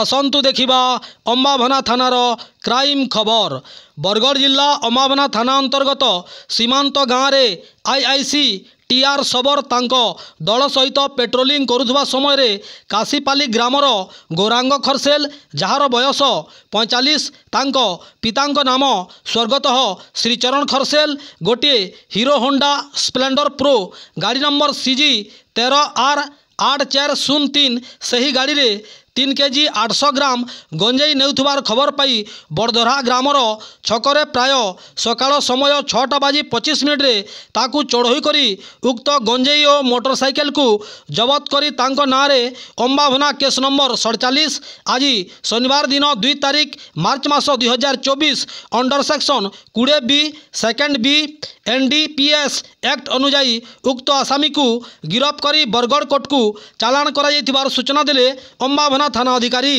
ଆସନ୍ତୁ ଦେଖିବା ଅମ୍ବାଭନା ଥାନାର କ୍ରାଇମ୍ ଖବର ବରଗଡ଼ ଜିଲ୍ଲା ଅମ୍ବାଭନା ଥାନା ଅନ୍ତର୍ଗତ ସୀମାନ୍ତ ଗାଁରେ ଆଇଆଇସି ଟି ଆର୍ ସବର ତାଙ୍କ ଦଳ ସହିତ ପେଟ୍ରୋଲିଂ କରୁଥିବା ସମୟରେ କାଶିପାଲି ଗ୍ରାମର ଗୌରାଙ୍ଗ ଖରସେଲ ଯାହାର ବୟସ ପଇଁଚାଳିଶ ତାଙ୍କ ପିତାଙ୍କ ନାମ ସ୍ୱର୍ଗତଃ ଶ୍ରୀଚରଣ ଖରସେଲ ଗୋଟିଏ ହିରୋ ହୋଣ୍ଡା ସ୍ପ୍ଲେଣ୍ଡର ପ୍ରୋ ଗାଡ଼ି ନମ୍ବର ସି ଜି ତେର ଆର୍ आठ चार शून तीन से ही गाड़ी में तीन के जी आठ सौ ग्राम गंजेई ने खबर पाई बड़दरा ग्रामर छक प्राय सका समय छटा बाजि पचीस मिनिट्रे चढ़ईकर उक्त गंजेई और मोटरसाइकेल को जबत करंबाभना केस नंबर सड़चालीस आज शनिवार दिन दुई तारीख मार्च मस दुई हजार चौबीस अंडर सेक्शन कोड़े B second B NDPS act অনুযায়ী উক্ত আসামিকে গিরফ করে বরগড় কোর্টকু চালাণ করা সূচনা দেলে অম্বাভনা থানা অধিকারী